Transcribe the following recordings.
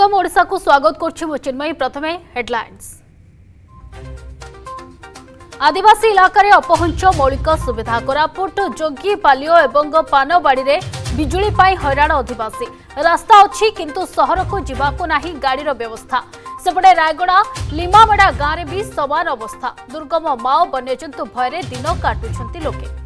सरगम Voda को स्वागत प्रथमे आदिवासी इलाक अपहंच मौलिक सुविधा कोरापुट जोगी पालियो एवं पानवाड़ी में विजुपाई हराण अधी रास्ता अच्छी किंतु सहर को जवाक नहीं गाड़र व्यवस्था सेपटे रायगड़ा लिमामेड़ा गांव में भी सवान अवस्था दुर्गम माओ वन्यजंतु भयर दिन काटुंट लोके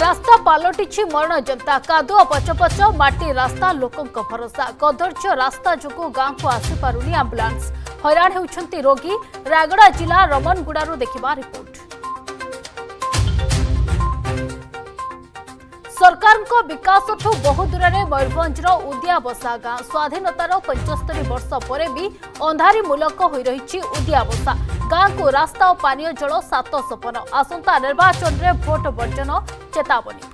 ରାସ୍ତା ପାଲଟିଛି ମରଣଯନ୍ତା କାଦୁଅ ପଚପଚ ମାଟି ରାସ୍ତା ଲୋକଙ୍କ ଭରସା କଦର୍ଯ୍ୟ ରାସ୍ତା ଯୋଗୁଁ ଗାଁକୁ ଆସିପାରୁନି ଆମ୍ବୁଲାନ୍ସ ହଇରାଣ ହେଉଛନ୍ତି ରୋଗୀ ରାୟଗଡ଼ା ଜିଲ୍ଲା ରମନଗୁଡ଼ାରୁ ଦେଖିବା ରିପୋର୍ଟ ସରକାରଙ୍କ ବିକାଶଠୁ ବହୁ ଦୂରରେ ମୟୂରଭଞ୍ଜର ଉଦିଆବସା ଗାଁ ସ୍ୱାଧୀନତାର ପଞ୍ଚସ୍ତରୀ ବର୍ଷ ପରେ ବି ଅନ୍ଧାରୀମୂଳକ ହୋଇ ରହିଛି ଉଦିଆବସା ଗାଁକୁ ରାସ୍ତା ଓ ପାନୀୟ ଜଳ ସାତ ସୋପାନ ଆସନ୍ତା ନିର୍ବାଚନରେ ଭୋଟ ବର୍ଜନ ଚେତାବନୀ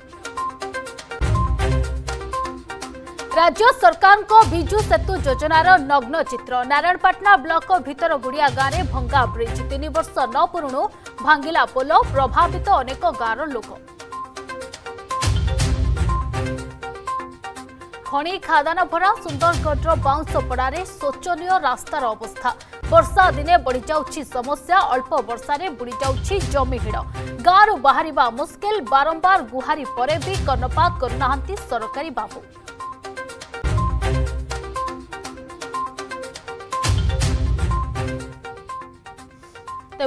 ରାଜ୍ୟ ସରକାରଙ୍କ ବିଜୁ ସେତୁ ଯୋଜନାର ନଗ୍ନ ଚିତ୍ର ନାରାୟଣପାଟଣା ବ୍ଲକ ଭିତରଗୁଡିଆ ଗାଁରେ ଭଙ୍ଗା ବ୍ରିଜ୍ ତିନି ବର୍ଷ ନ ପୁରୁଣୁ ଭାଙ୍ଗିଲା ପୋଲ ପ୍ରଭାବିତ ଅନେକ ଗାଁର ଲୋକ খনি খাদান ভরা সুন্দরগড়র বাউঁশপড়ার শোচনীয় রাস্তার অবস্থা বর্ষা দিনে বড়ি যাচ্ছি সমস্যা অল্প বর্ষায় বুড়ি যাচ্ছি জমি হিড় গাঁরু বাহারা মুশকিল বারম্বার গুহারি পরে বি কর্ণপাত করুনা সরকারি বাবু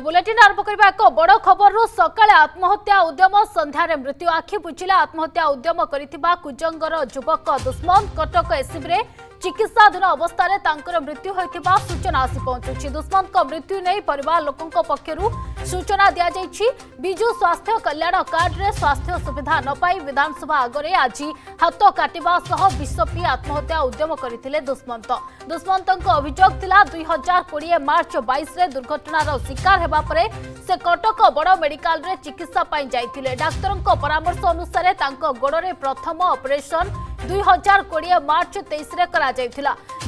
बुलेटिन आरंभ करने एक बड़ खबर सका आत्महत्या उद्यम सन्धार मृत्यु आखि बुझिला आत्महत्या उद्यम करुजंगर जुवक दुष्मंत कटक एसिब्रे ଚିକିତ୍ସାଧୀନ ଅବସ୍ଥାରେ ତାଙ୍କର ମୃତ୍ୟୁ ହୋଇଥିବା ସୂଚନା ଆସି ପହଞ୍ଚୁଛି ଦୁଷ୍ମନ୍ତଙ୍କ ମୃତ୍ୟୁ ନେଇ ପରିବାର ଲୋକଙ୍କ ପକ୍ଷରୁ ସୂଚନା ଦିଆଯାଇଛି ବିଜୁ ସ୍ୱାସ୍ଥ୍ୟ କଲ୍ୟାଣ କାର୍ଡରେ ସ୍ୱାସ୍ଥ୍ୟ ସୁବିଧା ନ ପାଇ ବିଧାନସଭା ଆଗରେ ଆଜି ହାତ କାଟିବା ସହ ବିଷପି ଆତ୍ମହତ୍ୟା ଉଦ୍ୟମ କରିଥିଲେ ଦୁଷ୍ମନ୍ତ ଦୁଷ୍ମନ୍ତଙ୍କ ଅଭିଯୋଗ ଥିଲା ଦୁଇ ହଜାର କୋଡ଼ିଏ ମାର୍ଚ୍ଚ ବାଇଶରେ ଦୁର୍ଘଟଣାର ଶିକାର ହେବା ପରେ ସେ କଟକ ବଡ଼ ମେଡିକାଲରେ ଚିକିତ୍ସା ପାଇଁ ଯାଇଥିଲେ ଡାକ୍ତରଙ୍କ ପରାମର୍ଶ ଅନୁସାରେ ତାଙ୍କ ଗୋଡ଼ରେ ପ୍ରଥମ ଅପରେସନ୍ দুই হাজার কোড়িয়ে মার্চ তেইশে করা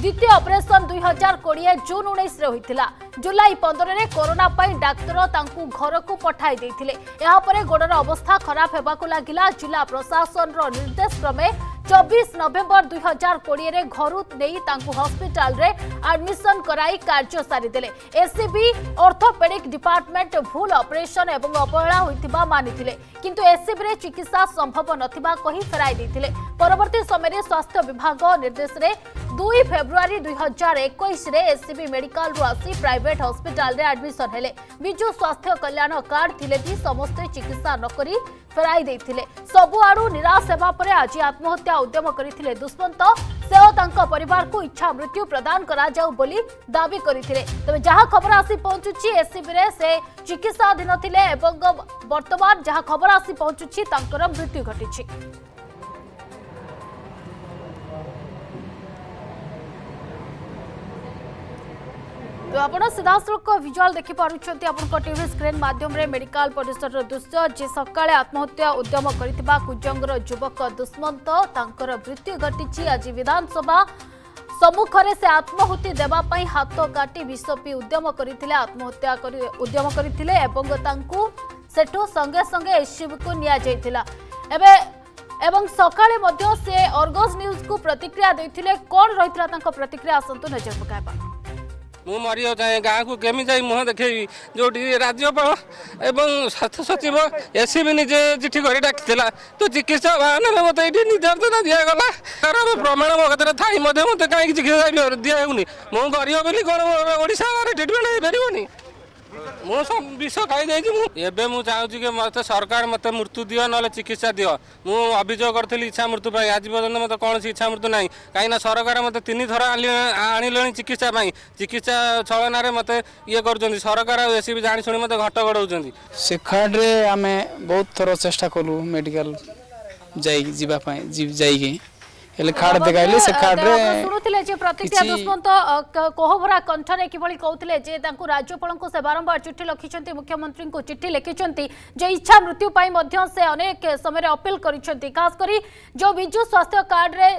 দ্বিতীয় অপরেসন দুই হাজার কোড়িয়ে জুন উনিশে হয়েছিল জুলাই পনেরে করোনা পাই ডাক্তার তাঁকু ঘরকু পঠাই দিয়ে এরপরে গোড়র অবস্থা খারাপ হওয়া লাগিলা জেলা প্রশাসনর নির্দেশ ক্রমে চবিশ নভেম্বর দুই হাজার কোড়িয়ে ঘর হসপিটাল আডমিশন করাই কার্য সারিদেলে এসিবি অর্থোপেডিক ডিপার্টমেন্ট ভুল অপরেশন এবং অবহেলা হয়ে মানিলে কিন্তু এসিবি চিকিৎসা সম্ভব নথি ফেরাই দিয়ে পরবর্তী সময়ে স্বাস্থ্য বিভাগ নির্দেশে দুই ফেব্রুয়ারি দুই হাজার একুশে এসসিবি মেডিকাল আসি প্রাইভেট হসপিটাল আডমিশন হলে বিজু স্বাস্থ্য কল্যাণ কার্ড থিলে সমস্তে চিকিৎসা নকরি ফেরাই দিয়ে সবুআড়ু নিরাশ হওয়া পরে আজ আত্মহত্যা ଉଦ୍ୟମ କରିଥିଲେ ଦୁଷ୍ମନ୍ତ ସେ ଓ ତାଙ୍କ ପରିବାରକୁ ଇଚ୍ଛା ମୃତ୍ୟୁ ପ୍ରଦାନ କରାଯାଉ ବୋଲି ଦାବି କରିଥିଲେ ତେବେ ଯାହା ଖବର ଆସି ପହଞ୍ଚୁଛି ଏସ୍ସିବିରେ ସେ ଚିକିତ୍ସାଧୀନ ଥିଲେ ଏବଂ ବର୍ତ୍ତମାନ ଯାହା ଖବର ଆସି ପହଞ୍ଚୁଛି ତାଙ୍କର ମୃତ୍ୟୁ ଘଟିଛି তো আপনার সিধাসলখ ভিজুয়াল দেখিপারুচ্ছেন আপনার টিভি স্ক্রিন মাধ্যমে মেডিকাল পরিসরের দৃশ্য যে সকালে আত্মহত্যা উদ্যম করে কুজঙ্গর যুবক দুষ্মন্ত তাঁর মৃত্যু ঘটিছে আজ বিধানসভা ସମ୍ମୁଖରେ ସେ ଆତ୍ମାହୁତି ଦେବା ପାଇଁ ହାତ କାଟି ବିଷ ପିଇ ଉଦ୍ୟମ କରିଥିଲେ ଆତ୍ମହତ୍ୟା କରି ଉଦ୍ୟମ କରିଥିଲେ ଏବଂ ତାଙ୍କୁ ସେଠୁ ସଙ୍ଗେ ସଙ୍ଗେ ଏସ୍ସିବିକୁ ନିଆଯାଇଥିଲା ଏବେ ଏବଂ ସକାଳେ ମଧ୍ୟ ସେ ଅର୍ଗସ୍ ନ୍ୟୁଜ୍କୁ ପ୍ରତିକ୍ରିୟା ଦେଇଥିଲେ କ'ଣ ରହିଥିଲା ତାଙ୍କ ପ୍ରତିକ୍ରିୟା ଆସନ୍ତୁ ନଜର ପକାଇବା ମୁଁ ମରିବ ଚାହେଁ ଗାଁକୁ କେମିତି ଯାଇ ମୁହଁ ଦେଖେଇବି ଯେଉଁଠି ରାଜ୍ୟପାଳ ଏବଂ ସ୍ୱାସ୍ଥ୍ୟ ସଚିବ ଏସିବି ନିଜେ ଚିଠି କରି ଡାକିଥିଲା ତ ଚିକିତ୍ସା ବାହାନାରେ ମୋତେ ଏଇଠି ନିର୍ଯାତନା ଦିଆଗଲା କାରଣ ପ୍ରମାଣ ମୋ କତିରେ ଥାଇ ମଧ୍ୟ ମୋତେ କାହିଁକି ଚିକିତ୍ସା ଦିଆହେଉନି ମୁଁ ଗରିବ ବୋଲି କ'ଣ ଓଡ଼ିଶା ଟ୍ରିଟମେଣ୍ଟ ହେଇପାରିବନି ମୋ ବିଷ ଖାଇଦେଇଛି ମୁଁ ଏବେ ମୁଁ ଚାହୁଁଛି କି ମୋତେ ସରକାର ମୋତେ ମୃତ୍ୟୁ ଦିଅ ନହେଲେ ଚିକିତ୍ସା ଦିଅ ମୁଁ ଅଭିଯୋଗ କରିଥିଲି ଇଚ୍ଛା ମୃତ୍ୟୁ ପାଇଁ ଆଜି ପର୍ଯ୍ୟନ୍ତ ମୋତେ କୌଣସି ଇଚ୍ଛା ମୃତ୍ୟୁ ନାହିଁ କାହିଁକିନା ସରକାର ମୋତେ ତିନି ଥର ଆଣିଲେଣି ଚିକିତ୍ସା ପାଇଁ ଚିକିତ୍ସା ଛଳନାରେ ମୋତେ ଇଏ କରୁଛନ୍ତି ସରକାର ଆଉ ଏସିବି ଜାଣିଶୁଣି ମୋତେ ଘଟ ଘଡ଼ଉଛନ୍ତି ସେ କାର୍ଡ଼ରେ ଆମେ ବହୁତ ଥର ଚେଷ୍ଟା କଲୁ ମେଡ଼ିକାଲ ଯାଇକି ଯିବା ପାଇଁ ଯାଇକି ହେଲେ ଖାଡ଼ ଦେଖାଇଲେ ସେ ଖାଡ଼ରେ ଶୁଣୁଥିଲେ ଯେ ପ୍ରତିକ୍ରିୟା ଦୁଷ୍ମନ୍ତ କୋହଭରା କଣ୍ଠରେ କିଭଳି କହୁଥିଲେ ଯେ ତାଙ୍କୁ ରାଜ୍ୟପାଳଙ୍କୁ ସେ ବାରମ୍ବାର ଚିଠି ଲେଖିଛନ୍ତି ମୁଖ୍ୟମନ୍ତ୍ରୀଙ୍କୁ ଚିଠି ଲେଖିଛନ୍ତି ଯେ ଇଚ୍ଛା ମୃତ୍ୟୁ ପାଇଁ ମଧ୍ୟ ସେ ଅନେକ ସମୟରେ ଅପିଲ କରିଛନ୍ତି ଖାସ କରି ଯେଉଁ ବିଜୁ ସ୍ୱାସ୍ଥ୍ୟ କାର୍ଡରେ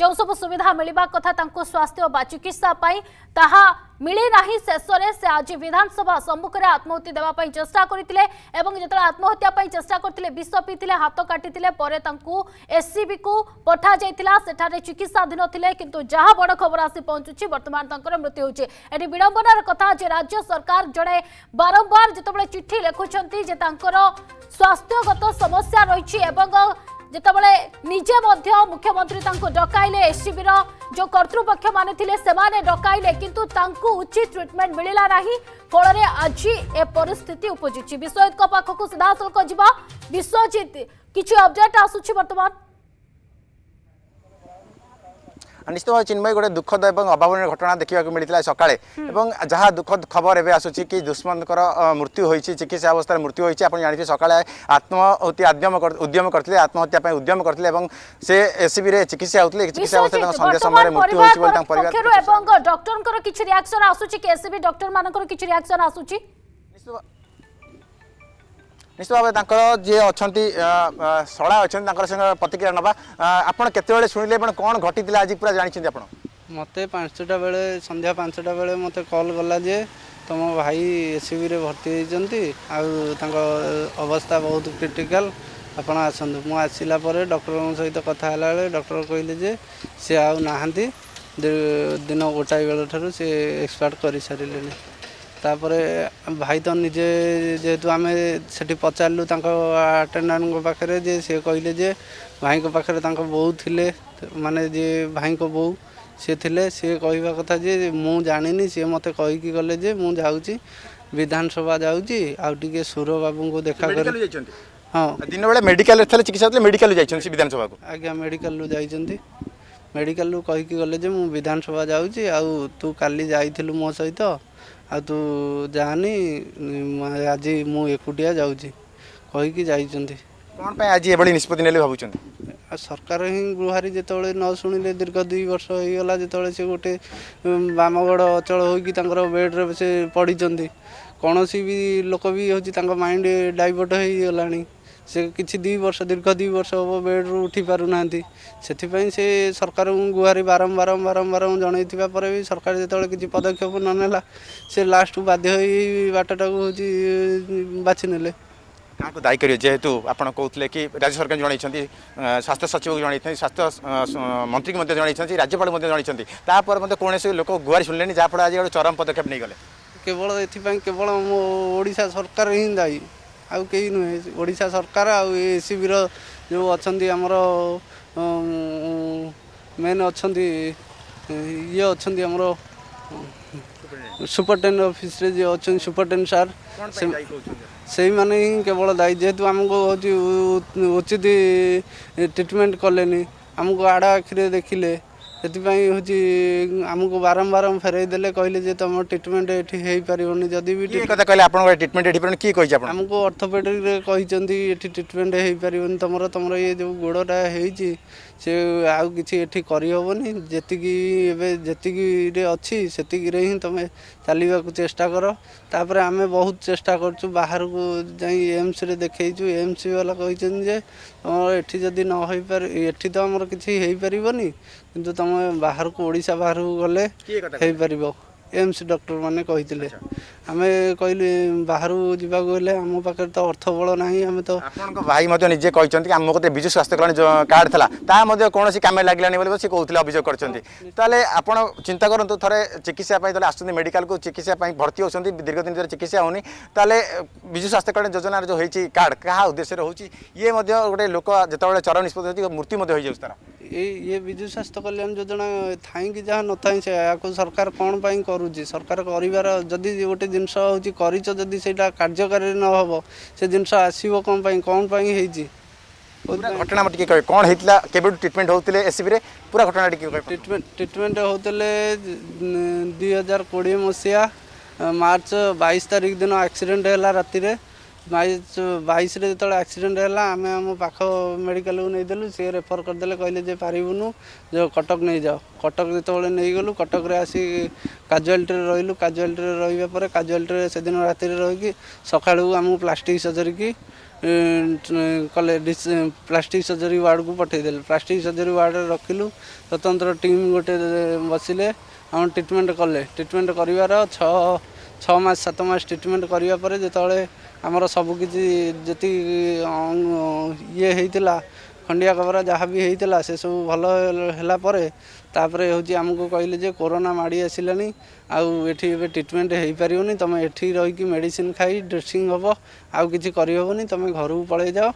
ଯେଉଁ ସବୁ ସୁବିଧା ମିଳିବା କଥା ତାଙ୍କୁ ସ୍ୱାସ୍ଥ୍ୟ ବା ଚିକିତ୍ସା ପାଇଁ ତାହା ମିଳିନାହିଁ ଶେଷରେ ସେ ଆଜି ବିଧାନସଭା ସମ୍ମୁଖରେ ଆତ୍ମାହୁତି ଦେବା ପାଇଁ ଚେଷ୍ଟା କରିଥିଲେ ଏବଂ ଯେତେବେଳେ ଆତ୍ମହତ୍ୟା ପାଇଁ ଚେଷ୍ଟା କରିଥିଲେ ବିଷ ପିଇଥିଲେ ହାତ କାଟିଥିଲେ ପରେ ତାଙ୍କୁ ଏସ୍ସିବିକୁ ପଠାଯାଇଥିଲା ସେଠାରେ ଚିକିତ୍ସାଧୀନ ଥିଲେ କିନ୍ତୁ ଯାହା ବଡ଼ ଖବର ଆସି ପହଞ୍ଚୁଛି ବର୍ତ୍ତମାନ ତାଙ୍କର ମୃତ୍ୟୁ ହେଉଛି ଏଠି ବିଡ଼ମ୍ବନାର କଥା ଯେ ରାଜ୍ୟ ସରକାର ଜଣେ ବାରମ୍ବାର ଯେତେବେଳେ ଚିଠି ଲେଖୁଛନ୍ତି ଯେ ତାଙ୍କର ସ୍ୱାସ୍ଥ୍ୟଗତ ସମସ୍ୟା ରହିଛି ଏବଂ ଯେତେବେଳେ ନିଜେ ମଧ୍ୟ ମୁଖ୍ୟମନ୍ତ୍ରୀ ତାଙ୍କୁ ଡକାଇଲେ ଏସ୍ସିବିର ଯେଉଁ କର୍ତ୍ତୃପକ୍ଷମାନେ ଥିଲେ ସେମାନେ ଡକାଇଲେ କିନ୍ତୁ ତାଙ୍କୁ ଉଚିତ ଟ୍ରିଟମେଣ୍ଟ ମିଳିଲା ନାହିଁ ଫଳରେ ଆଜି ଏ ପରିସ୍ଥିତି ଉପୁଜିଛି ବିଶ୍ୱଜିତଙ୍କ ପାଖକୁ ସିଧାସଳଖ ଯିବା ବିଶ୍ୱଜିତ କିଛି ଅପଡେଟ୍ ଆସୁଛି ବର୍ତ୍ତମାନ নিশ্চিত ভাবে চিন্ময় গোটে দুঃখদ এবং অভাবনীয় ঘটনা দেখা মিলিলা সকালে এবং যা দুঃখদ খবর এবে আসুচি কি দুষ্মন্তর মৃত্যু হয়েছে চিকিৎসা অবস্থায় মৃত্যু হয়েছে আপনার জাঁথিবে সকালে আত্মহত্যা উদ্যম উদ্যম করলে আত্মহত্যা উদ্যম করলে এবং সে এসিবি চিকিৎসা হোলে চিকিৎসা অবস্থায় সন্ধ্যা সময় মৃত্যু হয়েছে বলে তাঁর পরিবার এবং ডক্টরঙ্কর কিছু রিয়াকশন আসুচি কি এসিবি ডক্টর মানকর কিছু রিয়াকশন আসুচি নিশ্চিত ভাবে তাঁর যে অনেক অনেক সঙ্গে প্রতিক্রিয়া নেওয়া আপনার কেতবে শুনলে মানে কোণ ঘটি আজ পুরা জাঁচান আপনার মতো পাঁচটা বেড়ে সন্ধ্যা পাঁচটা বেড়ে মতো কল গলা যে তোম ভাই এসিবিরে ভর্তি হয়েছেন আপনার অবস্থা বহু ক্রিটিকাল আপনার ଆପଣ ଆସନ୍ତୁ ମୁଁ ଆସିଲା ପରେ ଡକ୍ଟରଙ୍କ ସହିତ କଥା ডক্টর ଡକ୍ଟର যে সে আহ ଆଉ ନାହାନ୍ତି ଦିନ ଗୋଟାଏ সে এক্সপার্ট করে କରିସାରିଲେଣି ତାପରେ ଭାଇ ତ ନିଜେ ଯେହେତୁ ଆମେ ସେଠି ପଚାରିଲୁ ତାଙ୍କ ଆଟେଣ୍ଡାଣ୍ଟଙ୍କ ପାଖରେ ଯେ ସେ କହିଲେ ଯେ ଭାଇଙ୍କ ପାଖରେ ତାଙ୍କ ବୋଉ ଥିଲେ ମାନେ ଯିଏ ଭାଇଙ୍କ ବୋଉ ସିଏ ଥିଲେ ସିଏ କହିବା କଥା ଯେ ମୁଁ ଜାଣିନି ସିଏ ମୋତେ କହିକି ଗଲେ ଯେ ମୁଁ ଯାଉଛି ବିଧାନସଭା ଯାଉଛି ଆଉ ଟିକେ ସୁରବାବୁଙ୍କୁ ଦେଖା କରି ହଁ ଦିନବେଳେ ମେଡ଼ିକାଲରେ ଥିଲେ ଚିକିତ୍ସା ଥିଲେ ମେଡ଼ିକାଲରୁ ଯାଇଛନ୍ତି ବିଧାନସଭାକୁ ଆଜ୍ଞା ମେଡ଼ିକାଲରୁ ଯାଇଛନ୍ତି ମେଡ଼ିକାଲରୁ କହିକି ଗଲେ ଯେ ମୁଁ ବିଧାନସଭା ଯାଉଛି ଆଉ ତୁ କାଲି ଯାଇଥିଲୁ ମୋ ସହିତ ଆଉ ତୁ ଯାହାନି ଆଜି ମୁଁ ଏକୁଟିଆ ଯାଉଛି କହିକି ଯାଇଛନ୍ତି କ'ଣ ପାଇଁ ଆଜି ଏଭଳି ନିଷ୍ପତ୍ତି ନେଲେ ଭାବୁଛନ୍ତି ଆଉ ସରକାର ହିଁ ଗୃହାରୀ ଯେତେବେଳେ ନ ଶୁଣିଲେ ଦୀର୍ଘ ଦୁଇ ବର୍ଷ ହେଇଗଲା ଯେତେବେଳେ ସେ ଗୋଟେ ବାମଗଡ଼ ଅଚଳ ହୋଇକି ତାଙ୍କର ବେଡ଼୍ରେ ସେ ପଡ଼ିଛନ୍ତି କୌଣସି ବି ଲୋକ ବି ହେଉଛି ତାଙ୍କ ମାଇଣ୍ଡ ଡାଇଭର୍ଟ ହେଇଗଲାଣି ସେ କିଛି ଦୁଇ ବର୍ଷ ଦୀର୍ଘ ଦୁଇ ବର୍ଷ ହେବ ବେଡ଼୍ରୁ ଉଠି ପାରୁନାହାନ୍ତି ସେଥିପାଇଁ ସେ ସରକାରଙ୍କୁ ଗୁହାରି ବାରମ୍ବାର ବାରମ୍ବାର ଜଣାଇଥିବା ପରେ ବି ସରକାର ଯେତେବେଳେ କିଛି ପଦକ୍ଷେପ ନ ନେଲା ସେ ଲାଷ୍ଟକୁ ବାଧ୍ୟ ହୋଇ ବାଟଟାକୁ ହେଉଛି ବାଛି ନେଲେ କାହାକୁ ଦାୟୀ କରିବେ ଯେହେତୁ ଆପଣ କହୁଥିଲେ କି ରାଜ୍ୟ ସରକାର ଜଣେଇଛନ୍ତି ସ୍ୱାସ୍ଥ୍ୟ ସଚିବକୁ ଜଣେଇଛନ୍ତି ସ୍ୱାସ୍ଥ୍ୟ ମନ୍ତ୍ରୀଙ୍କୁ ମଧ୍ୟ ଜଣାଇଛନ୍ତି ରାଜ୍ୟପାଳ ମଧ୍ୟ ଜଣେଇଛନ୍ତି ତାପରେ ମଧ୍ୟ କୌଣସି ଲୋକ ଗୁହାରି ଶୁଣିଲେନି ଯାହାଫଳରେ ଆଜି ଗୋଟେ ଚରମ ପଦକ୍ଷେପ ନେଇଗଲେ କେବଳ ଏଥିପାଇଁ କେବଳ ମୋ ଓଡ଼ିଶା ସରକାର ହିଁ ଦାୟୀ ଆଉ କେହି ନୁହେଁ ଓଡ଼ିଶା ସରକାର ଆଉ ଏସିବିର ଯେଉଁ ଅଛନ୍ତି ଆମର ମେନ୍ ଅଛନ୍ତି ଇଏ ଅଛନ୍ତି ଆମର ସୁପରଟେଣ୍ଡ ଅଫିସରେ ଯିଏ ଅଛନ୍ତି ସୁପରଟେଣ୍ଡ ସାର୍ ସେଇମାନେ ହିଁ କେବଳ ଦାୟୀ ଯେହେତୁ ଆମକୁ ହେଉଛି ଉଚିତ ଟ୍ରିଟମେଣ୍ଟ କଲେନି ଆମକୁ ଆଡ଼ ଆଖିରେ ଦେଖିଲେ ସେଥିପାଇଁ ହେଉଛି ଆମକୁ ବାରମ୍ବାର ଫେରାଇ ଦେଲେ କହିଲେ ଯେ ତମ ଟ୍ରିଟମେଣ୍ଟ ଏଠି ହେଇପାରିବନି ଯଦି ବି କଥା କହିଲେ ଆପଣଙ୍କ ଟ୍ରିଟମେଣ୍ଟ ଏଠି ପାରିବନି କିଏ କହିଛି ଆପଣ ଆମକୁ ଅର୍ଥୋପେଡ଼ିକ୍ରେ କହିଛନ୍ତି ଏଠି ଟ୍ରିଟମେଣ୍ଟ ହେଇପାରିବନି ତୁମର ତମର ଇଏ ଯେଉଁ ଗୋଡ଼ଟା ହେଇଛି ସେ ଆଉ କିଛି ଏଠି କରିହେବନି ଯେତିକି ଏବେ ଯେତିକିରେ ଅଛି ସେତିକିରେ ହିଁ ତୁମେ ଚାଲିବାକୁ ଚେଷ୍ଟା କର ତାପରେ ଆମେ ବହୁତ ଚେଷ୍ଟା କରୁଛୁ ବାହାରକୁ ଯାଇ ଏମ୍ସରେ ଦେଖେଇଛୁ ଏମ୍ସି ବାଲା କହିଛନ୍ତି ଯେ ତୁମର ଏଠି ଯଦି ନ ହୋଇପାରି ଏଠି ତ ଆମର କିଛି ହେଇପାରିବନି କିନ୍ତୁ ତୁମେ ବାହାରକୁ ଓଡ଼ିଶା ବାହାରକୁ ଗଲେ ହେଇପାରିବ ଏମ୍ସ ଡକ୍ଟରମାନେ କହିଥିଲେ ଆମେ କହିଲୁ ବାହାରକୁ ଯିବାକୁ ହେଲେ ଆମ ପାଖରେ ତ ଅର୍ଥ ବଳ ନାହିଁ ଆମେ ତ ଆପଣଙ୍କ ଭାଇ ମଧ୍ୟ ନିଜେ କହିଛନ୍ତି ଆମ କତେ ବିଜୁ ସ୍ୱାସ୍ଥ୍ୟ କଲ୍ୟାଣ କାର୍ଡ଼ ଥିଲା ତାହା ମଧ୍ୟ କୌଣସି କାମରେ ଲାଗିଲାନି ବୋଲି ସେ କହୁଥିଲେ ଅଭିଯୋଗ କରିଛନ୍ତି ତାହେଲେ ଆପଣ ଚିନ୍ତା କରନ୍ତୁ ଥରେ ଚିକିତ୍ସା ପାଇଁ ତାହେଲେ ଆସୁଛନ୍ତି ମେଡ଼ିକାଲକୁ ଚିକିତ୍ସା ପାଇଁ ଭର୍ତ୍ତି ହେଉଛନ୍ତି ଦୀର୍ଘ ଦିନ ଧରି ଚିକିତ୍ସା ହେଉନି ତାହେଲେ ବିଜୁ ସ୍ୱାସ୍ଥ୍ୟ କଲ୍ୟାଣ ଯୋଜନାରେ ଯେଉଁ ହେଇଛି କାର୍ଡ଼ କାହା ଉଦ୍ଦେଶ୍ୟରେ ହେଉଛି ଇଏ ମଧ୍ୟ ଗୋଟେ ଲୋକ ଯେତେବେଳେ ଚର ନିଷ୍ପତ୍ତି ହେଉଛି ମୃତ୍ୟୁ ମଧ୍ୟ ହୋଇଯାଉଛି ତାର ଇଏ ବିଜୁ ସ୍ୱାସ୍ଥ୍ୟ କଲ୍ୟାଣ ଯୋଜନା ଥାଇକି ଯାହା ନଥାଇ ସେୟାକୁ ସରକାର କ'ଣ ପାଇଁ କରୁଛି ସରକାର କରିବାର ଯଦି ଗୋଟେ ଜିନିଷ ହେଉଛି କରିଛ ଯଦି ସେଇଟା କାର୍ଯ୍ୟକାରୀ ନ ହେବ ସେ ଜିନିଷ ଆସିବ କ'ଣ ପାଇଁ କ'ଣ ପାଇଁ ହେଇଛି ঘটনা টিকি কবে কোণ হয়েছিল কেবে ট্রিটমেন্ট হোলে এসিবিরে পুরা ঘটনা টিকি ট্রিটমেন্ট ট্রিটমেন্ট হোলে দুই হাজার কোড়ি মশিয়া মার্চ বাইশ তারিখ দিন আক্সিডেন্ট হল রাতে ବାଇଶ ବାଇଶରେ ଯେତେବେଳେ ଆକ୍ସିଡେଣ୍ଟ ହେଲା ଆମେ ଆମ ପାଖ ମେଡ଼ିକାଲକୁ ନେଇଦେଲୁ ସିଏ ରେଫର କରିଦେଲେ କହିଲେ ଯେ ପାରିବୁନୁ ଯେ କଟକ ନେଇଯାଅ କଟକ ଯେତେବେଳେ ନେଇଗଲୁ କଟକରେ ଆସି କାଜୁଆଲିଟିରେ ରହିଲୁ କାଜୁଆଲିଟିରେ ରହିବା ପରେ କାଜୁଆଲିଟିରେ ସେଦିନ ରାତିରେ ରହିକି ସକାଳୁ ଆମକୁ ପ୍ଲାଷ୍ଟିକ ସର୍ଜରୀକି କଲେ ପ୍ଲାଷ୍ଟିକ୍ ସର୍ଜରୀ ୱାର୍ଡ଼କୁ ପଠାଇଦେଲେ ପ୍ଲାଷ୍ଟିକ୍ ସର୍ଜରୀ ୱାର୍ଡ଼ରେ ରଖିଲୁ ସ୍ୱତନ୍ତ୍ର ଟିମ୍ ଗୋଟେ ବସିଲେ ଆମ ଟ୍ରିଟମେଣ୍ଟ କଲେ ଟ୍ରିଟମେଣ୍ଟ କରିବାର ଛଅ ଛଅ ମାସ ସାତ ମାସ ଟ୍ରିଟମେଣ୍ଟ କରିବା ପରେ ଯେତେବେଳେ ଆମର ସବୁକିଛି ଯେତିକି ଇଏ ହେଇଥିଲା ଖଣ୍ଡିଆ କବରା ଯାହା ବି ହେଇଥିଲା ସେସବୁ ଭଲ ହେଲା ପରେ ତାପରେ ହେଉଛି ଆମକୁ କହିଲେ ଯେ କୋରୋନା ମାଡ଼ି ଆସିଲାଣି ଆଉ ଏଠି ଏବେ ଟ୍ରିଟମେଣ୍ଟ ହୋଇପାରିବନି ତୁମେ ଏଠି ରହିକି ମେଡ଼ିସିନ ଖାଇ ଡ୍ରେସିଂ ହେବ ଆଉ କିଛି କରିହେବନି ତୁମେ ଘରକୁ ପଳେଇ ଯାଅ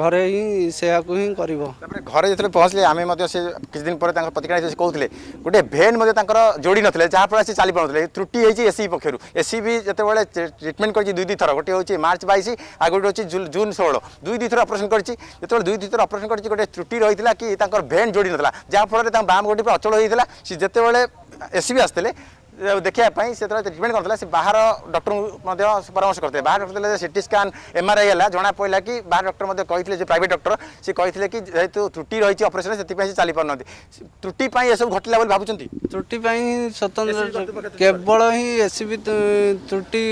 ଘରେ ହିଁ ସେୟାକୁ ହିଁ କରିବ ତାପରେ ଘରେ ଯେତେବେଳେ ପହଞ୍ଚିଲେ ଆମେ ମଧ୍ୟ ସେ କିଛି ଦିନ ପରେ ତାଙ୍କ ପ୍ରତିକ୍ରିୟା ସେ କହୁଥିଲେ ଗୋଟେ ଭେନ୍ ମଧ୍ୟ ତାଙ୍କର ଯୋଡ଼ି ନଥିଲେ ଯାହାଫଳରେ ସେ ଚାଲିପାରୁନଥିଲେ ତ୍ରୁଟି ହେଇଛି ଏସ୍ସି ପକ୍ଷରୁ ଏସ୍ସି ବି ଯେତେବେଳେ ଟ୍ରିଟମେଣ୍ଟ କରିଛି ଦୁଇ ଦୁଇ ଥର ଗୋଟେ ହେଉଛି ମାର୍ଚ୍ଚ ବାଇଶ ଆଉ ଗୋଟେ ହେଉଛି ଜୁନ୍ ଷୋହଳ ଦୁଇ ଦୁଇ ଥର ଅପରେସନ୍ କରିଛି ଯେତେବେଳେ ଦୁଇ ଦୁଇ ଥର ଅପରେସନ୍ କରିଛି ଗୋଟେ ତ୍ରୁଟି ରହିଥିଲା କି ତାଙ୍କର ଭେନ୍ ଯୋଡ଼ି ନଥିଲା ଯାହାଫଳରେ ତାଙ୍କ ବାମ ଗୋଟି ପୁରା ଅଚଳ ହୋଇଥିଲା ସେ ଯେତେବେଳେ ଏସ୍ସି ବି ଆସିଥିଲେ দেখা সে ট্রিটমেন্ট করলে সে বাহার ডক্টর পরামর্শ করতে বাহার ডক্টর যে সিটি স্কান এমআরআই হল জনা পড়া কি বাহার ডক্টর কে যে প্রাইভেট ডক্টর সে কে কি যেহেতু ত্রুটি রয়েছে অপরেশন সেপাই সে চালিপার না ত্রুটি এসব ঘটলা বলে ভাবুন ত্রুটি স্বতন্ত্র কেবল হি এসিবি ত্রুটি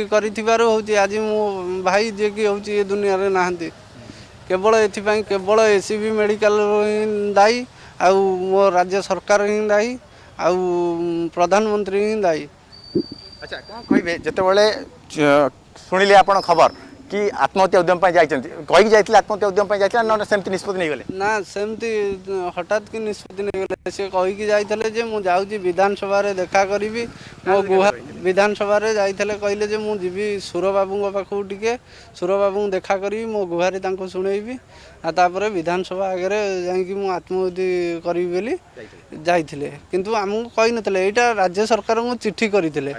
করে হচ্ছে আজ মো ভাই যে কি হচ্ছে এ দুনিয়ার না কেবল এপাই কেবল এসিবি মেডিকাল দায়ী আও রাজ্য সরকার হি দায়ী ଆଉ ପ୍ରଧାନମନ୍ତ୍ରୀ ହିଁ ଦାୟୀ ଆଚ୍ଛା କ'ଣ କହିବେ ଯେତେବେଳେ ଶୁଣିଲେ ଆପଣ ଖବର কি আত্মহত্যা উদ্যম পাই যাইছেন কইকি যাইছিলে আত্মহত্যা উদ্যম পাই যাইছিলে না সেমতি নিষ্পত্তি নেই গলে না সেমতি হঠাৎ কি নিষ্পত্তি নেই গলে সে কইকি যাইছিলে যে মু যাউছি বিধানসভা রে দেখা করিবি মো গুহা বিধানসভা রে যাইছিলে কইলে যে মু যিবি সুর বাবুଙ୍କ পাখু টিকে সুর বাবুଙ୍କୁ দেখা করিবি মো গুহারে তাঙ্কু শুনেইবি আর তারপরে বিধানসভা আগরে যাইকি মু আত্মহত্যা করিবি বলি যাইছিলে কিন্তু আমু কই নতলে এইটা রাজ্য সরকারଙ୍କୁ চিঠি করিଥିଲେ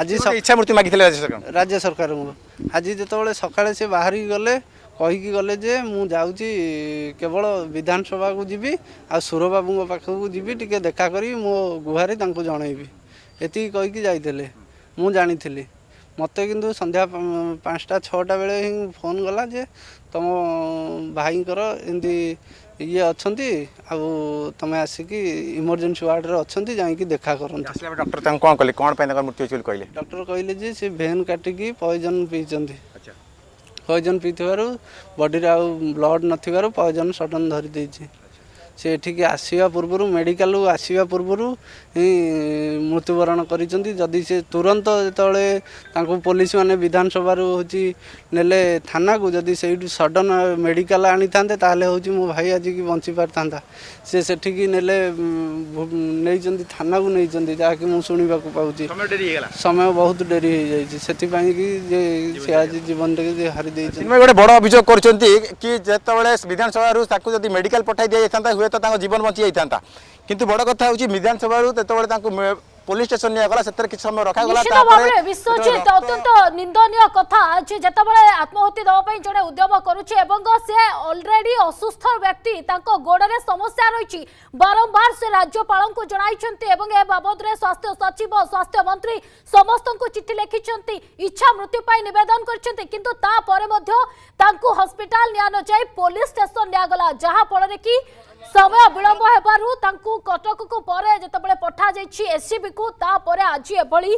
ଆଜି ଇଚ୍ଛା ମୃତ୍ୟୁ ମାଗିଥିଲେ ରାଜ୍ୟ ସରକାର ରାଜ୍ୟ ସରକାରଙ୍କୁ ଆଜି ଯେତେବେଳେ ସକାଳେ ସେ ବାହାରିକି ଗଲେ କହିକି ଗଲେ ଯେ ମୁଁ ଯାଉଛି କେବଳ ବିଧାନସଭାକୁ ଯିବି ଆଉ ସୁର ବାବୁଙ୍କ ପାଖକୁ ଯିବି ଟିକେ ଦେଖା କରି ମୋ ଗୁହାରେ ତାଙ୍କୁ ଜଣେଇବି ଏତିକି କହିକି ଯାଇଥିଲେ ମୁଁ ଜାଣିଥିଲି ମୋତେ କିନ୍ତୁ ସନ୍ଧ୍ୟା ପାଞ୍ଚଟା ଛଅଟା ବେଳେ ହିଁ ଫୋନ୍ ଗଲା ଯେ ତୁମ ଭାଇଙ୍କର ଏମିତି ଇଏ ଅଛନ୍ତି ଆଉ ତମେ ଆସିକି ଇମର୍ଜେନ୍ସି ୱାର୍ଡ଼ରେ ଅଛନ୍ତି ଯାଇକି ଦେଖା କରନ୍ତୁ ଆସିଲା ଡକ୍ଟର ତାଙ୍କୁ କ'ଣ କହିଲେ କ'ଣ ପାଇଁ ତାଙ୍କର ମୃତ୍ୟୁ ହେଉଛି ବୋଲି କହିଲେ ଡକ୍ଟର କହିଲେ ଯେ ସେ ଭେନ୍ କାଟିକି ପଏଜନ୍ ପିଇଛନ୍ତି ପଏଜନ୍ ପିଇଥିବାରୁ ବଡ଼ିରେ ଆଉ ବ୍ଲଡ଼ ନଥିବାରୁ ପଏଜନ୍ ସଡ଼ନ୍ ଧରିଦେଇଛି ସେ ଏଠିକି ଆସିବା ପୂର୍ବରୁ ମେଡ଼ିକାଲରୁ ଆସିବା ପୂର୍ବରୁ ମୃତ୍ୟୁବରଣ କରିଛନ୍ତି ଯଦି ସେ ତୁରନ୍ତ ଯେତେବେଳେ ତାଙ୍କୁ ପୋଲିସମାନେ ବିଧାନସଭାରୁ ହେଉଛି ନେଲେ ଥାନାକୁ ଯଦି ସେଇଠୁ ସଡ଼ନ୍ ମେଡ଼ିକାଲ ଆଣିଥାନ୍ତେ ତାହେଲେ ହେଉଛି ମୋ ଭାଇ ଆଜିକି ବଞ୍ଚି ପାରିଥାନ୍ତା ସେ ସେଠିକି ନେଲେ ନେଇଛନ୍ତି ଥାନାକୁ ନେଇଛନ୍ତି ଯାହାକି ମୁଁ ଶୁଣିବାକୁ ପାଉଛି ସମୟ ବହୁତ ଡେରି ହେଇଯାଇଛି ସେଥିପାଇଁ କି ଯେ ସେ ଆଜି ଜୀବନଟାକୁ ହାରି ଦେଇଛନ୍ତି ଗୋଟେ ବଡ଼ ଅଭିଯୋଗ କରିଛନ୍ତି କି ଯେତେବେଳେ ବିଧାନସଭାରୁ ତାକୁ ଯଦି ମେଡ଼ିକାଲ ପଠାଇ ଦିଆଯାଇଥାନ୍ତା ହୁଏ হয়তো তাঁর জীবন বঞ্চি যাই কিন্তু বড় কথা হচ্ছে বিধানসভার যেতবে তাঁর পুলিশ স্টেশন নিয়ে সেতরে কিছু সময় রক্ষা গলা নিশ্চিত ভাবে অত্যন্ত নিন্দনীয় কথা যে যেতবে আত্মহত্যা দেওয়া পাই জনে উদ্যম করুছে এবং সে অলরেডি অসুস্থ ব্যক্তি তাঁর গোড়রে সমস্যা রয়েছে বারম্বার সে রাজ্যপালঙ্কু জনাইছন্তি এবং এ বাবদরে স্বাস্থ্য সচিব স্বাস্থ্য মন্ত্রী সমস্তঙ্কু চিঠি লিখিছন্তি ইচ্ছা মৃত্যু পাই নিবেদন করছন্তি কিন্তু তারপরে মধ্য তাঁর হসপিটাল নিয়া যাই পুলিশ স্টেশন নিয়া গলা যাহা ফলরে কি ସମୟ ବିଳମ୍ବ ହେବାରୁ ତାଙ୍କୁ କଟକକୁ ପରେ ଯେତେବେଳେ ପଠାଯାଇଛି ଏସ୍ସିବିକୁ ତାପରେ ଆଜି ଏଭଳି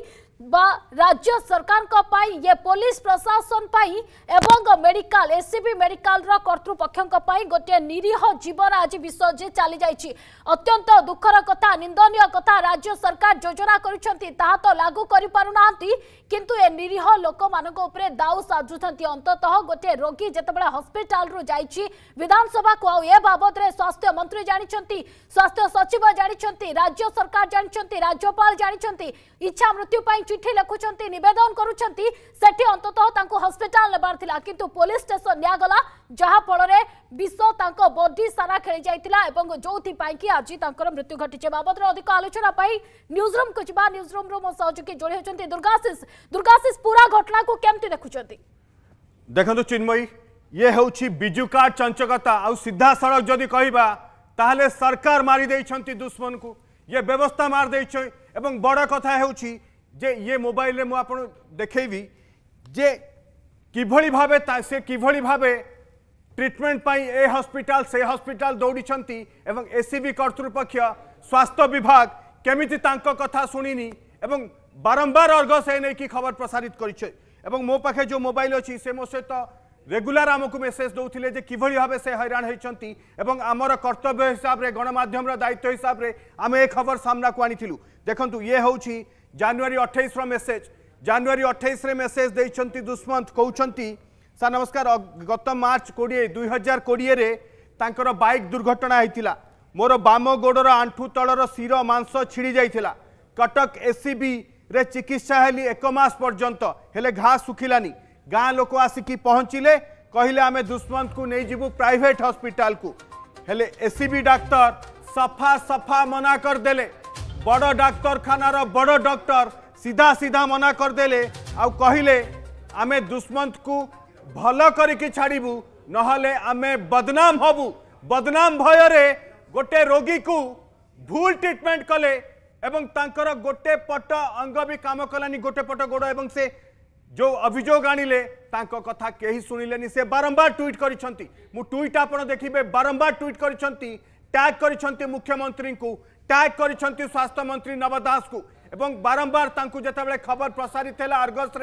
ବା ରାଜ୍ୟ ସରକାରଙ୍କ ପାଇଁ ଏ ପୋଲିସ ପ୍ରଶାସନ ପାଇଁ ଏବଂ ମେଡିକାଲ ଏସ୍ସିବି ମେଡିକାଲର କର୍ତ୍ତୃପକ୍ଷଙ୍କ ପାଇଁ ଗୋଟିଏ ନିରୀହ ଜୀବନ ଆଜି ବିସର୍ଜି ଚାଲିଯାଇଛି ଅତ୍ୟନ୍ତ ଦୁଃଖର କଥା ନିନ୍ଦନୀୟ କଥା ରାଜ୍ୟ ସରକାର ଯୋଜନା କରିଛନ୍ତି ତାହା ତ ଲାଗୁ କରିପାରୁନାହାନ୍ତି किंतु ए निरीह लोक मान दाऊ साजु अंत गोटे रोगी जिते हस्पिटाल विधानसभा को आबद स्वास्थ्य मंत्री जानते स्वास्थ्य सचिव जानते राज्य सरकार जानते राज्यपाल जानते इच्छा मृत्यु चिठी लिखुचार नवेदन करुँच अंत हस्पिटा नेबार पुलिस स्टेसन निगला जहाँफल विष बडी सारा खेली जाता है जो कि आज मृत्यु घटे बाबद अधिक आलोचनाईम को जी न्यूज रूम रो सहयोगी जोड़ी होती दुर्गाशीष दुर्गाशीष पूरा घटना को कमी देखुं देखो चिन्मयी ये हूँ विजु कार्ड चंचकता आ सीधा सड़क जदि कह सरकार मारिदेव दुश्मन को ये व्यवस्था मारदे बड़ कथा हूँ ये मोबाइल मुझे देखेबी जे कि भाव से किभली भावे ট্রিটমেন্ট পাই এ হসপিটাল সে হসপিটাল দৌড়িছেন এবং এসিবি কর্তৃপক্ষ স্বাস্থ্য বিভাগ কেমিতি তাঙ্ক কথা শুনিনি এবং বারম্বার অর্গস এ নেই খবর প্রসারিত করেছে এবং মো পাখে যে মোবাইল অছি সে মো সহিত রেগুলার আমাকে মেসেজ দৌলে যে কিভাবে ভাবে সে হইরাণ হয়েছেন এবং আমার কর্তব্য হিসাবে গণমাধ্যমর দায়িত্ব হিসাবে আমি এ খবর সামনাকু আনিলু দেখুন ইয়ে হচ্ছে জানুয়ারি অঠেইশর মেসেজ জানুয়ারি অঠেইশে মেসেজ দিয়েছেন দুষ্মন্ত কৌঁচ ସାର୍ ନମସ୍କାର ଗତ ମାର୍ଚ୍ଚ କୋଡ଼ିଏ ଦୁଇ ହଜାର କୋଡ଼ିଏରେ ତାଙ୍କର ବାଇକ୍ ଦୁର୍ଘଟଣା ହୋଇଥିଲା ମୋର ବାମ ଗୋଡ଼ର ଆଣ୍ଠୁ ତଳର ଶିର ମାଂସ ଛିଡ଼ି ଯାଇଥିଲା କଟକ ଏସ୍ସିବିରେ ଚିକିତ୍ସା ହେଲି ଏକ ମାସ ପର୍ଯ୍ୟନ୍ତ ହେଲେ ଘା ଶୁଖିଲାନି ଗାଁ ଲୋକ ଆସିକି ପହଞ୍ଚିଲେ କହିଲେ ଆମେ ଦୁଷ୍ମନ୍ତଙ୍କୁ ନେଇଯିବୁ ପ୍ରାଇଭେଟ୍ ହସ୍ପିଟାଲକୁ ହେଲେ ଏସ୍ସିବି ଡାକ୍ତର ସଫା ସଫା ମନା କରିଦେଲେ ବଡ଼ ଡାକ୍ତରଖାନାର ବଡ଼ ଡକ୍ଟର ସିଧା ସିଧା ମନା କରିଦେଲେ ଆଉ କହିଲେ ଆମେ ଦୁଷ୍ମନ୍ତଙ୍କୁ भल करू नमें बदनाम हबु बदनाम भयर गोटे रोगी को भूल ट्रिटमेंट कले गोटे पट अंग भी कम कलानी गोटे पट गोड़ एवं से जो अभियोग आणिले कथा केही शुणिले से बारंबार ट्विट कर ट्विट आप देखिए बारंबार ट्विट कर टैग कर मुख्यमंत्री को टैग कर स्वास्थ्य मंत्री नव दास को बारंबार तांको खबर प्रसारित है अर्गस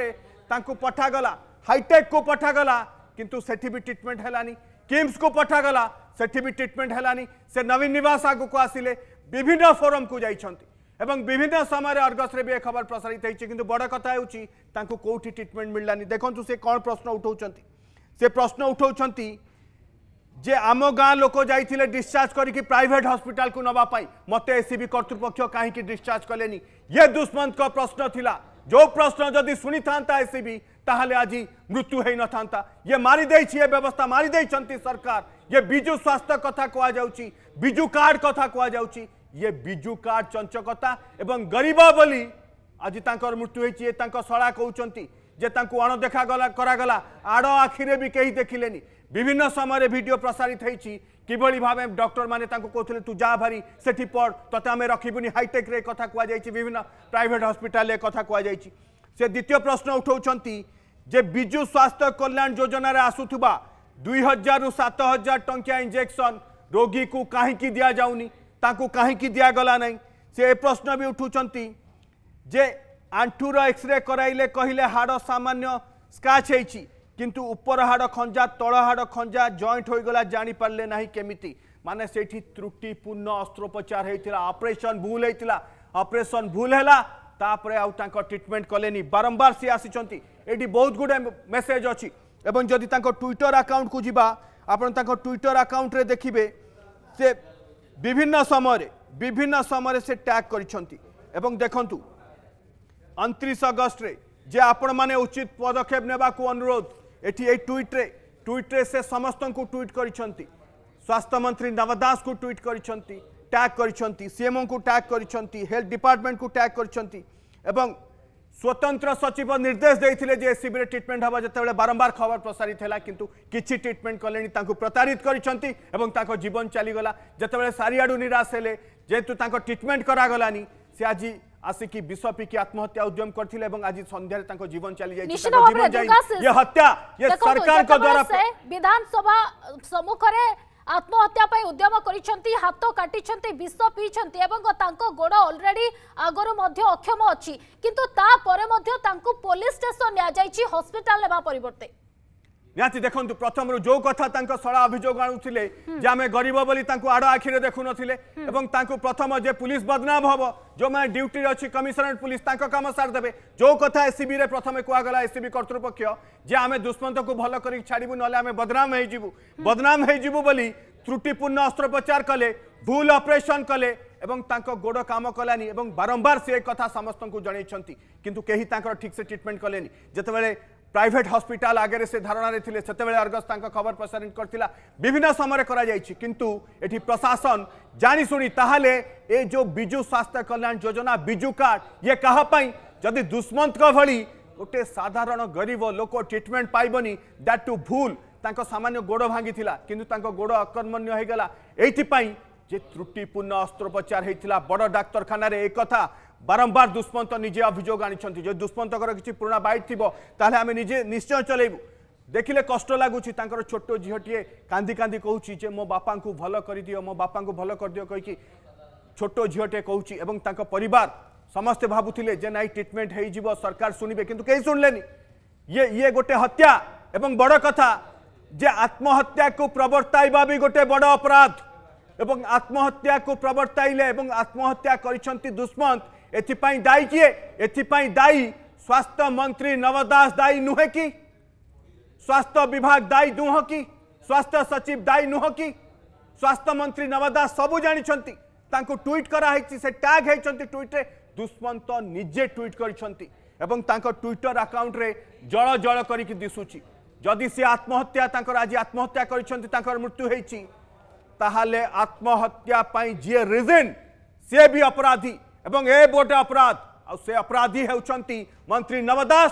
पठागला हाईटेक को पठागला किंतु से भी ट्रिटमेंट हलानी किम्स को पठागला से ट्रिटमेंट हलानी से नवीन नवास आग को आसिले विभिन्न फोरम को जाइछंती एवं विभिन्न समय अर्गस भी एक खबर प्रसारित होती कि बड़ कथा होती कौटी ट्रिटमेंट मिललानी देखु से कौन प्रश्न उठाऊँ से प्रश्न उठाऊँ जे आम गाँ लोक जाते डिस्चार्ज करके प्राइट हस्पिटाल को नापी मत एसीबी कर्तृपक्ष कहीं डिस्चार्ज कले ये दुष्मंत प्रश्न थिला जो प्रश्न जदि शुनी था एसीबी ताहले आज मृत्यु हो न था ये मारिदे व्यवस्था मारिदे सरकार ये विजु स्वास्थ्य कथा कहु विजु कार्ड कथा कहु ये विजु कार्ड चंचकता एवं गरीब बोली आज तक मृत्यु होती सड़ा कहते जे अणदेखा गला आड़ आखिरे भी कहीं देखिले विभिन्न समय भिड प्रसारित होती কিভাবে ভাবে ডক্টর মানে তাঁকু কৌলে তু যা ভারি সেটি পড় তোতে আমি রখবুনি হাইটেক্রে কথা কুযাই বিভিন্ন প্রাইভেট হসপিটালে কথা কুযাই সে দ্বিতীয় প্রশ্ন উঠাউন যে বিজু স্বাস্থ্য কল্যাণ যোজনার আসুবা দুই হাজার সাত হাজার টঙ্কিয়া ইঞ্জেকশন রোগী কু কী দিয়া যাওনি তাঁকু কী দিয়া গলা নাই সে এ প্রশ্ন বি উঠুন যে আঁঠুর এক্সরে করাইলে কহিলে হাড় সামান্য স্কাচ হয়েছি কিন্তু উপর হাড় খঞ্জা তল হাড় খঞ্জা জয়েন্ট হয়ে গলা জানি পারলে না কেমিতি মানে সেইটি ত্রুটিপূর্ণ অস্ত্রোপচার হয়েছিল অপারেশন ভুল হয়েছিল অপারেশন ভুল হেলা তাপরে আউ তাঙ্ক ট্রিটমেন্ট কলেনি বারম্বার সি আসিছন্তি এটি বহুত গুড়ে মেসেজ অছি এবং যদি তাঙ্ক টুইটর আকাউন্ট কু যিবা আপন তাঙ্ক টুইটর আকাউন্টরে দেখিবে সে বিভিন্ন সময়ে বিভিন্ন সময়ে সে ট্যাগ করিছন্তি এবং দেখন্তু 29 আগস্টরে যে আপন মানে উচিত পদক্ষেপ নেবাকু অনুরোধ ଏଠି ଏଇ ଟ୍ୱିଟ୍ରେ ଟ୍ୱିଟ୍ରେ ସେ ସମସ୍ତଙ୍କୁ ଟ୍ୱିଟ୍ କରିଛନ୍ତି ସ୍ୱାସ୍ଥ୍ୟମନ୍ତ୍ରୀ ନବ ଦାସଙ୍କୁ ଟ୍ୱିଟ୍ କରିଛନ୍ତି ଟ୍ୟାଗ୍ କରିଛନ୍ତି ସିଏମ୍ଓଙ୍କୁ ଟ୍ୟାଗ୍ କରିଛନ୍ତି ହେଲ୍ଥ ଡିପାର୍ଟମେଣ୍ଟକୁ ଟ୍ୟାଗ୍ କରିଛନ୍ତି ଏବଂ ସ୍ୱତନ୍ତ୍ର ସଚିବ ନିର୍ଦ୍ଦେଶ ଦେଇଥିଲେ ଯେ ଏସ୍ସିବିରେ ଟ୍ରିଟମେଣ୍ଟ ହେବ ଯେତେବେଳେ ବାରମ୍ବାର ଖବର ପ୍ରସାରିତ ହେଲା କିନ୍ତୁ କିଛି ଟ୍ରିଟମେଣ୍ଟ କଲେଣି ତାଙ୍କୁ ପ୍ରତାରିତ କରିଛନ୍ତି ଏବଂ ତାଙ୍କ ଜୀବନ ଚାଲିଗଲା ଯେତେବେଳେ ଚାରିଆଡ଼ୁ ନିରାଶ ହେଲେ ଯେହେତୁ ତାଙ୍କ ଟ୍ରିଟମେଣ୍ଟ କରାଗଲାନି ସେ ଆଜି আসিকি বিষ পিকি আত্মহত্যা উদ্যম করলে এবং আজ সন্ধ্যায় তাঁর জীবন চালি যাই জীবন যাই ইয়ে হত্যা ইয়ে সরকার দ্বারা বিধানসভা সম্মুখরে আত্মহত্যা পাই উদ্যম করেছেন হাত কাটিছেন বিষ পিছেন এবং তাঁর গোড় অলরেডি আগর মধ্যে অক্ষম অছি কিন্তু তাপরে মধ্যে তাঁকু পুলিশ স্টেশন নিয়ে যাই হসপিটাল নেওয়া পরিবর্তে निहाति देखु प्रथम जो कथा सड़ा अभोग आणुले आम गरीब बोली आड़ आखिरे देखु ना प्रथम जे पुलिस बदनाम हम जो मैं ड्यूटी अच्छी कमिशनरेट पुलिस कम सारी देते जो कथ एस सी प्रथम कहगला एस सी करतृपक्ष जे आम दुष्मत को भल कर छाड़बू ना आम बदनाम हो बदनाम हो त्रुटिपूर्ण अस्त्रोपचार कले भूल अपरेसन कले गोड़ कम कलानी बारंबार सी एक समस्त को जनई किंतु कहीं ठीक से ट्रिटमेंट कले जिते প্রাইভেট হসপিটাল আগে সে ধারণার লে সেতবে অর্গস তাঁর খবর প্রসারিত করা বিভিন্ন সময় করা যাই কিন্তু এটি প্রশাসন জাশুনি তাহলে এ যে বিজু স্বাস্থ্য কল্যাণ যোজনা বিজু কার্ড ইয়ে কাহাপাই যদি দুষ্মন্ত ভি গোটে সাধারণ গরিব লোক ট্রিটমেন্ট পাইবনি দ্যাট টু ভুল তাঁর সামান্য গোড় ভাঙ্গি কিন্তু তাঁর গোড় অকর্মণ্য হয়ে গলা এইপাই যে ত্রুটিপূর্ণ অস্ত্রোপচার হয়েছিল বড় ডাক্তারখানার একথা বারম্বার দুষ্মন্ত নিজে অভিযোগ আনিছেন যদি দুষ্মন্তর কিছু পুরোনা বাইট থিব তাহলে আমি নিজে নিশ্চয় চলাইবু ଦେଖିଲେ କଷ୍ଟ ଲାଗୁଛି ତାଙ୍କର ଛୋଟ ଝିଅଟିଏ କାନ୍ଦି କାନ୍ଦି କହୁଛି ଯେ ମୋ ବାପାଙ୍କୁ ଭଲ କରିଦିଅ ମୋ ବାପାଙ୍କୁ ଭଲ କରିଦିଅ କହିକି ଛୋଟ ଝିଅଟିଏ କହୁଛି ଏବଂ ତାଙ୍କ ପରିବାର ସମସ୍ତେ ଭାବୁଥିଲେ ଯେ ନାଇଁ ଟ୍ରିଟମେଣ୍ଟ ହେଇଯିବ ସରକାର ଶୁଣିବେ କିନ୍ତୁ କେହି ଶୁଣିଲେନି ଇଏ ଇଏ ଗୋଟେ ହତ୍ୟା ଏବଂ ବଡ଼ କଥା ଯେ ଆତ୍ମହତ୍ୟାକୁ ପ୍ରବର୍ତ୍ତାଇବା ବି ଗୋଟେ ବଡ଼ ଅପରାଧ ଏବଂ ଆତ୍ମହତ୍ୟାକୁ ପ୍ରବର୍ତ୍ତାଇଲେ ଏବଂ ଆତ୍ମହତ୍ୟା କରିଛନ୍ତି ଦୁଷ୍ମନ୍ତ ଏଥିପାଇଁ ଦାୟୀ କିଏ ଏଥିପାଇଁ ଦାୟୀ ସ୍ୱାସ୍ଥ୍ୟ ମନ୍ତ୍ରୀ ନବ ଦାସ ଦାୟୀ ନୁହେଁ କି ସ୍ୱାସ୍ଥ୍ୟ ବିଭାଗ ଦାୟୀ ନୁହଁ କି ସ୍ୱାସ୍ଥ୍ୟ ସଚିବ ଦାୟୀ ନୁହଁ କି ସ୍ୱାସ୍ଥ୍ୟ ମନ୍ତ୍ରୀ ନବ ଦାସ ସବୁ ଜାଣିଛନ୍ତି ତାଙ୍କୁ ଟ୍ୱିଟ୍ କରାହେଇଛି ସେ ଟ୍ୟାଗ୍ ହେଇଛନ୍ତି ଟ୍ୱିଟ୍ରେ ଦୁଷ୍ମନ୍ତ ନିଜେ ଟ୍ୱିଟ୍ କରିଛନ୍ତି ଏବଂ ତାଙ୍କ ଟ୍ୱିଟର ଆକାଉଣ୍ଟରେ ଜଳ ଜଳ କରିକି ଦିଶୁଛି ଯଦି ସେ ଆତ୍ମହତ୍ୟା ତାଙ୍କର ଆଜି ଆତ୍ମହତ୍ୟା କରିଛନ୍ତି ତାଙ୍କର ମୃତ୍ୟୁ ହେଇଛି ତାହେଲେ ଆତ୍ମହତ୍ୟା ପାଇଁ ଯିଏ ରିଜନ୍ ସିଏ ବି ଅପରାଧୀ এবং এ গোটে অপরাধ সে অপরাধী হচ্ছেন মন্ত্রী নব দাস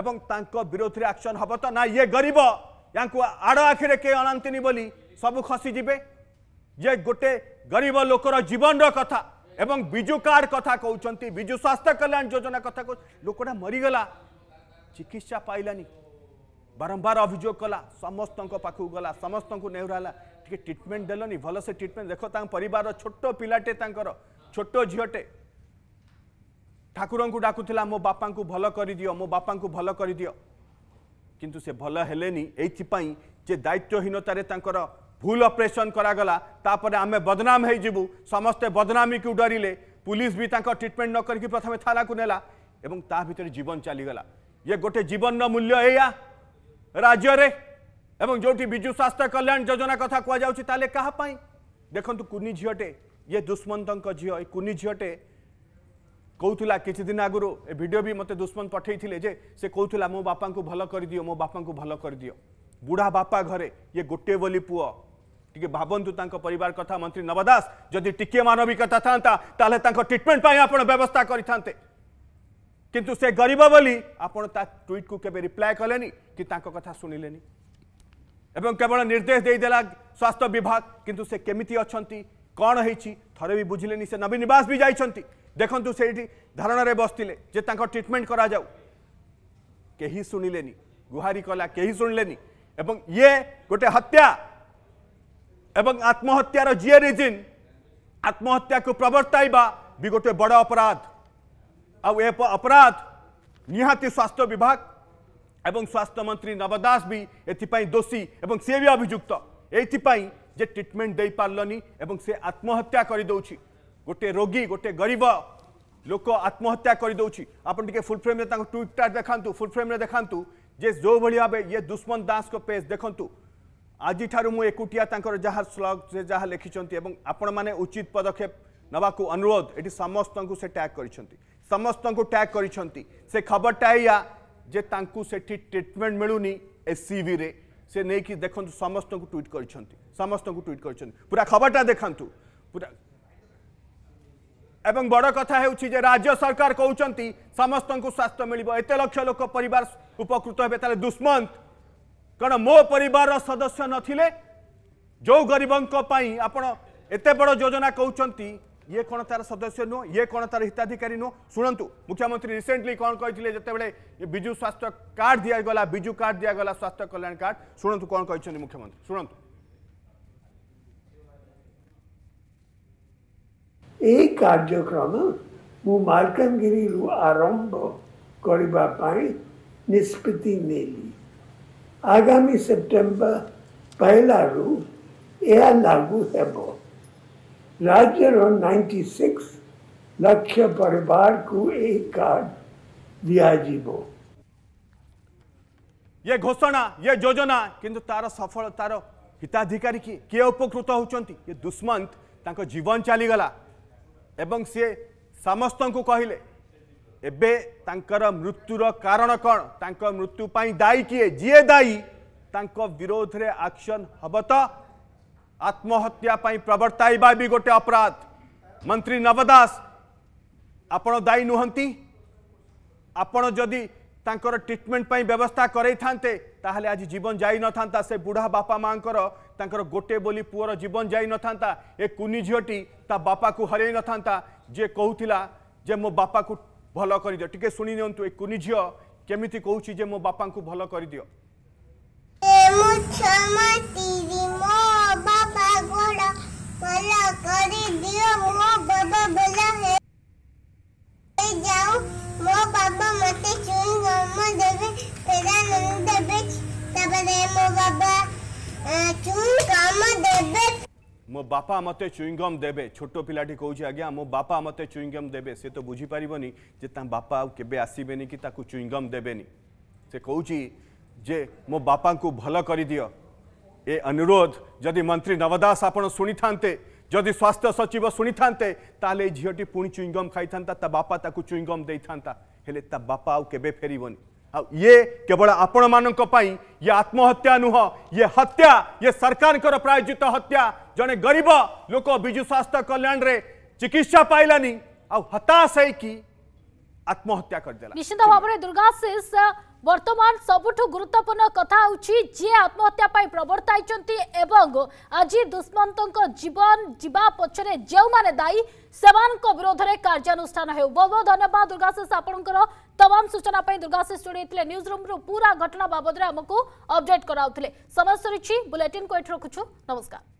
এবং তাঙ্ক বিরোধে আকশন হব তো না ইয়ে গরিব आड़ आखिरे के अणातिनि बोली सब खसीजे ये गोटे गरीब लोकर जीवन रहा एवं विजु कार्ड कथा कहते विजु स्वास्थ्य कल्याण योजना कथा कह लोकटा मरीगला चिकित्सा पाइलानी बारंबार अभियोग कला समस्त पाखक गला समस्त नेहराला टी ट्रिटमेंट देलनि भलसे ट्रिटमेंट देख तर छोट पिलाटे ছোট ঝিওটে ঠাকুরঙ্কু ডাকুলা মো বাপাঙ্কু ভাল করিদিও মো বাপাঙ্কু ভাল করিদিও কিন্তু সে ভাল হলেনি এইপাই যে দায়িত্বহীনতার তাঁকর ভুল অপরেসন করাগলা তাপরে আমি বদনাম হয়ে যাবু সমস্তে বদনামী কু ডরিলে পুলিশ বি তাঁর ট্রিটমেন্ট নকি প্রথমে থানাকু নেলা এবং তা ভিতরে জীবন চালিগলা ইয়ে গোটে জীবনর মূল্য এয়া রাজ্যের এবং যেটি বিজু স্বাস্থ্য কল্যাণ যোজনা কথা কুয়া যাচ্ছে তাহলে কাহা দেখুন কুনি ঝিওটে ये दुष्मंत झी ये कुनि झीटे कौला कि आगुरी ए भिडियो भी मत दुष्मंत पठे से कहला मो बापा भल कर दिव मो बापा को भल दिव बुढ़ा बापा घरे ये गोटे बोली पुओ टे भावतु पर कथा मंत्री नव दास जदि टे मानविकता था ट्रिटमेंट व्यवस्था करते किंतु से गरीब बोली आपण ट्विट को केवे रिप्लाय कले कि कथा शुणिले एवं केवल निर्देश देदेला स्वास्थ्य विभाग किंतु से केमी अच्छा କ'ଣ ହେଇଛି ଥରେ ବି ବୁଝିଲେନି ସେ ନବୀନ ନିବାସ ବି ଯାଇଛନ୍ତି ଦେଖନ୍ତୁ ସେଇଠି ଧାରଣାରେ ବସିଥିଲେ ଯେ ତାଙ୍କ ଟ୍ରିଟମେଣ୍ଟ କରାଯାଉ କେହି ଶୁଣିଲେନି ଗୁହାରି କଲା କେହି ଶୁଣିଲେନି ଏବଂ ଇଏ ଗୋଟେ ହତ୍ୟା ଏବଂ ଆତ୍ମହତ୍ୟାର ଯିଏ ରିଜିନ୍ ଆତ୍ମହତ୍ୟାକୁ ପ୍ରବର୍ତ୍ତାଇବା ବି ଗୋଟେ ବଡ଼ ଅପରାଧ ଆଉ ଏ ଅପରାଧ ନିହାତି ସ୍ୱାସ୍ଥ୍ୟ ବିଭାଗ ଏବଂ ସ୍ୱାସ୍ଥ୍ୟ ମନ୍ତ୍ରୀ ନବ ଦାସ ବି ଏଥିପାଇଁ ଦୋଷୀ ଏବଂ ସିଏ ବି ଅଭିଯୁକ୍ତ ଏଇଥିପାଇଁ जे ट्रिटमेंट दे पार्लनी एवं से आत्महत्या करदे गोटे रोगी गोटे गरीब लोक आत्महत्या करदे आपे फुल फ्रेम ट्विटर देखा फुल फ्रेम देखा जे जो भाई भाव ये दुश्मन दास पेज देखु आज ठार्टर जहाँ स्लग से जहाँ लिखिंट आपण मैंने उचित पदक्षेप नाक अनुरोध ये समस्त को से टैग कर समस्त को टैग कर खबरटा या जे से ट्रिटमेंट मिलूनी एस सी रे से नहीं देखु समस्त को ट्विट कर समस्त को ट्विट कर पूरा खबरटा देखा पूरा एवं बड़ कथा हो राज्य सरकार कौन समस्त को स्वास्थ्य मिले लक्ष लोक पर उपकृत हे तेल दुष्मंत कारण मो पर सदस्य नो गरीब गरीबों बड़ योजना कहते ये कौन तार सदस्य नुह ये कौन तार हिताधिकारी नुह शुणु मुख्यमंत्री रिसेंटली कौन कही जितेबाला विजु स्वास्थ्य कार्ड दिगला विजु कार्ड दिगला स्वास्थ्य कल्याण कार्ड शुणु कौन कहते मुख्यमंत्री शुणु এই কার্যক্রম মু মালকানগিরিরু আরম্ভ করিবা পাই নিষ্পতি নেলি আগামী সেপ্টেম্বর পহেলারু ଏହା ଲାଗୁ ହେବ राज्य नाइन्टी सिक्स लक्ष्य परिवार को एक कार्ड दिया जीवो ये घोषणा ये योजना किंतु तार सफल तार हिताधिकारी की किए उपकृत होती ये दुष्मंत जीवन चलीगला एवं सी समस्त को कहले एवंतर मृत्युर कारण कौन तक मृत्युपाई दायी किए जी दायी विरोध में आक्शन हम आत्महत्या प्रवर्त भी गोटे अपराध मंत्री नव दास आपण दायी नुहति आपड़ी तर ट्रिटमेंट व्यवस्था कर आज जीवन जा न था से बुढ़ा बापा माँ को गोटे बोली पुअर जीवन जा न था ये कुनी झीटी ता बापा को हर न था जे कहला जे मो बापा को भल कर दि टे शुणी नि कुनी झी के कहे मो बापा को भल कर दिमा मो बापा मत चुईंगम देवे छोट पाटी कहे आज्ञा मो बापा मत चुईंगम देवे सी तो बुझीपरि बापा आसबे कि चुईंगम देवे से कह मो बापा को भल कर दि ए अनुरोध जदि मंत्री नवदास आप शुनी था जदि स्वास्थ्य सचिव शुनी था झीलटी पुणी चुईंगम खाई था बापा चुईंगम दे था बापा आ फेरबनी ये केवल आपण मानी ये आत्महत्या नुह ये हत्या ये सरकार प्रायोजित हत्या जड़े गरीब लोक विजु स्वास्थ्य कल्याण रे चिकित्सा पाइलानी आताश कि आत्महत्या करदे निश्चित भाव में दुर्गाशीष वर्तमान सबुठ गुरुत्वपूर्ण कथा হচ্ছে যে আত্মহত্যা পাই প্রবর্তাই এবং আজি দুষ্মন্তঙ্ক জীবন যা পছরে যে দায়ী সে বিরোধে কার্যানুষ্ঠান হেউ বহু धन्यवाद दुर्गाशीष আপনার तमाम सूचना दुर्गा से जोड़ी न्यूज रूम रु पूरा घटना बाबद आमको अपडेट कराऊ समय सरी बुलेटिन को रखु नमस्कार